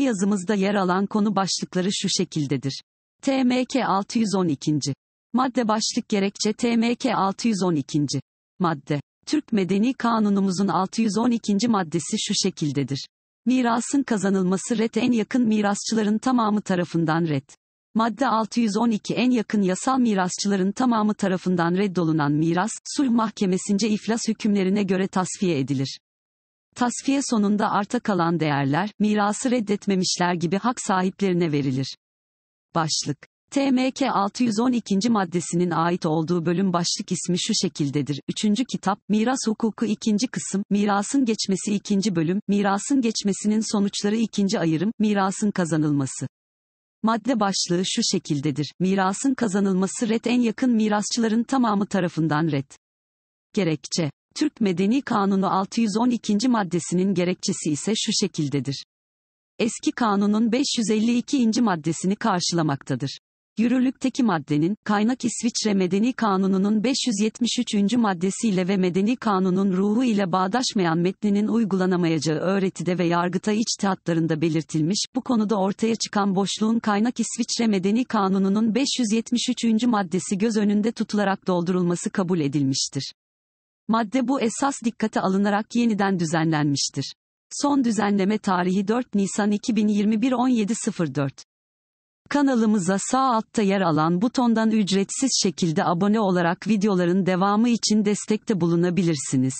yazımızda yer alan konu başlıkları şu şekildedir. TMK 612. Madde başlık gerekçe TMK 612. Madde. Türk Medeni Kanunumuzun 612. maddesi şu şekildedir. Mirasın kazanılması ret en yakın mirasçıların tamamı tarafından ret. Madde 612 en yakın yasal mirasçıların tamamı tarafından reddolunan miras, sulh mahkemesince iflas hükümlerine göre tasfiye edilir. Tasfiye sonunda arta kalan değerler, mirası reddetmemişler gibi hak sahiplerine verilir. Başlık TMK 612. maddesinin ait olduğu bölüm başlık ismi şu şekildedir. 3. kitap, Miras Hukuku 2. kısım, Mirasın geçmesi 2. bölüm, Mirasın geçmesinin sonuçları 2. ayırım, Mirasın kazanılması. Madde başlığı şu şekildedir. Mirasın kazanılması ret en yakın mirasçıların tamamı tarafından ret. Gerekçe Türk Medeni Kanunu 612. maddesinin gerekçesi ise şu şekildedir. Eski kanunun 552. maddesini karşılamaktadır. Yürürlükteki maddenin, kaynak İsviçre Medeni Kanunu'nun 573. maddesiyle ve Medeni Kanun'un ruhu ile bağdaşmayan metninin uygulanamayacağı öğretide ve yargıta içtihatlarında belirtilmiş, bu konuda ortaya çıkan boşluğun kaynak İsviçre Medeni Kanunu'nun 573. maddesi göz önünde tutularak doldurulması kabul edilmiştir. Madde bu esas dikkate alınarak yeniden düzenlenmiştir. Son düzenleme tarihi 4 Nisan 2021 17.04. Kanalımıza sağ altta yer alan butondan ücretsiz şekilde abone olarak videoların devamı için destekte bulunabilirsiniz.